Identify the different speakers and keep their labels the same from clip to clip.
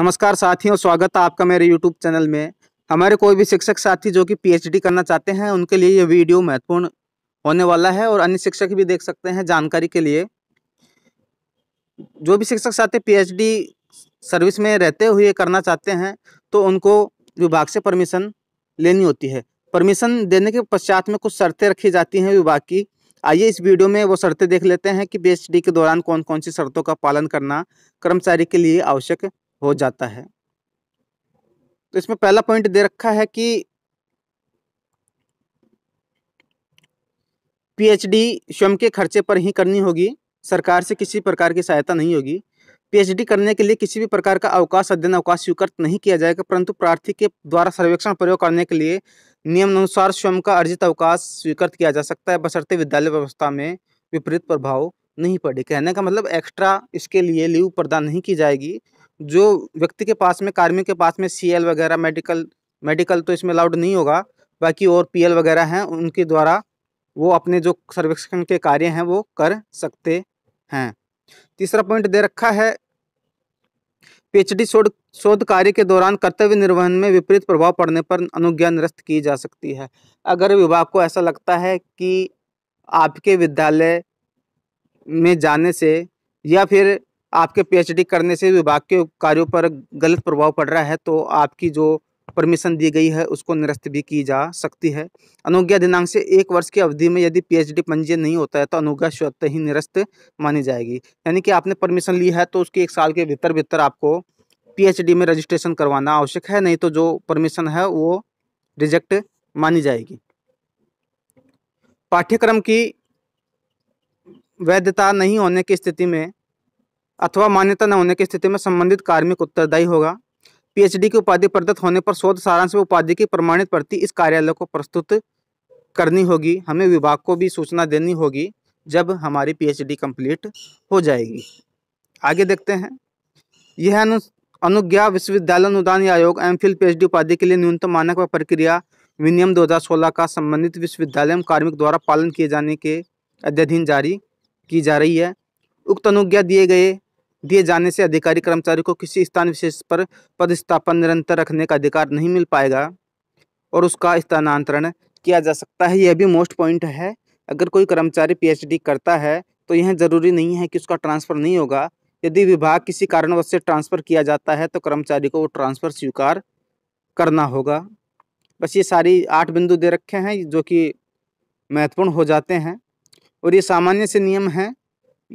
Speaker 1: नमस्कार साथियों स्वागत है आपका मेरे यूट्यूब चैनल में हमारे कोई भी शिक्षक साथी जो कि पीएचडी करना चाहते हैं उनके लिए ये वीडियो महत्वपूर्ण होने वाला है और अन्य शिक्षक भी देख सकते हैं जानकारी के लिए जो भी शिक्षक साथी पीएचडी सर्विस में रहते हुए करना चाहते हैं तो उनको विभाग से परमिशन लेनी होती है परमिशन देने के पश्चात में कुछ शर्तें रखी जाती हैं विभाग की आइए इस वीडियो में वो शर्तें देख लेते हैं कि पी के दौरान कौन कौन सी शर्तों का पालन करना कर्मचारी के लिए आवश्यक हो जाता है तो इसमें पहला पॉइंट दे रखा है कि पीएचडी स्वयं के खर्चे पर ही करनी होगी सरकार से किसी प्रकार की सहायता नहीं होगी पीएचडी करने के लिए किसी भी प्रकार का अवकाश अध्ययन अवकाश स्वीकृत नहीं किया जाएगा परंतु प्रार्थी के द्वारा सर्वेक्षण प्रयोग करने के लिए नियम अनुसार स्वयं का अर्जित अवकाश स्वीकृत किया जा सकता है बशर्ते विद्यालय व्यवस्था में विपरीत प्रभाव नहीं पड़े कहने का मतलब एक्स्ट्रा इसके लिए लीव प्रदान नहीं की जाएगी जो व्यक्ति के पास में कार्मिक के पास में सी वगैरह मेडिकल मेडिकल तो इसमें अलाउड नहीं होगा बाकी और पी वगैरह हैं उनके द्वारा वो अपने जो सर्वेक्षण के कार्य हैं वो कर सकते हैं तीसरा पॉइंट दे रखा है पीएचडी शोध शोध कार्य के दौरान कर्तव्य निर्वहन में विपरीत प्रभाव पड़ने पर अनुज्ञा निरस्त की जा सकती है अगर विभाग को ऐसा लगता है कि आपके विद्यालय में जाने से या फिर आपके पीएचडी करने से विभाग के कार्यों पर गलत प्रभाव पड़ रहा है तो आपकी जो परमिशन दी गई है उसको निरस्त भी की जा सकती है अनुज्ञा दिनांक से एक वर्ष की अवधि में यदि पीएचडी पंजीयन नहीं होता है तो अनुज्ञा स्वतः ही निरस्त मानी जाएगी यानी कि आपने परमिशन ली है तो उसकी एक साल के भीतर भीतर आपको पीएचडी में रजिस्ट्रेशन करवाना आवश्यक है नहीं तो जो परमिशन है वो रिजेक्ट मानी जाएगी पाठ्यक्रम की वैधता नहीं होने की स्थिति में अथवा मान्यता न होने की स्थिति में संबंधित कार्मिक उत्तरदायी होगा पीएचडी की उपाधि प्रदत्त होने पर शोध सारांश में उपाधि की प्रमाणित प्रति इस कार्यालय को प्रस्तुत करनी होगी हमें विभाग को भी सूचना देनी होगी जब हमारी पीएचडी कंप्लीट हो जाएगी आगे देखते हैं यह अनु अनुज्ञा विश्वविद्यालय अनुदान आयोग एम फिल पी उपाधि के लिए न्यूनतम मानक व प्रक्रिया विनियम दो का संबंधित विश्वविद्यालय कार्मिक द्वारा पालन किए जाने के अध्यधीन जारी की जा रही है उक्त अनुज्ञा दिए गए दिए जाने से अधिकारी कर्मचारी को किसी स्थान विशेष पर पदस्थापन निरंतर रखने का अधिकार नहीं मिल पाएगा और उसका स्थानांतरण किया जा सकता है यह भी मोस्ट पॉइंट है अगर कोई कर्मचारी पीएचडी करता है तो यह जरूरी नहीं है कि उसका ट्रांसफ़र नहीं होगा यदि विभाग किसी कारणवश से ट्रांसफ़र किया जाता है तो कर्मचारी को वो ट्रांसफ़र स्वीकार करना होगा बस ये सारी आठ बिंदु दे रखे हैं जो कि महत्वपूर्ण हो जाते हैं और ये सामान्य से नियम हैं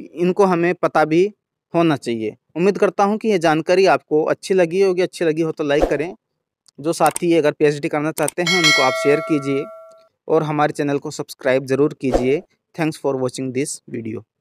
Speaker 1: इनको हमें पता भी होना चाहिए उम्मीद करता हूँ कि यह जानकारी आपको अच्छी लगी होगी अच्छी लगी हो तो लाइक करें जो साथी अगर पी करना चाहते हैं उनको आप शेयर कीजिए और हमारे चैनल को सब्सक्राइब ज़रूर कीजिए thanks for watching this video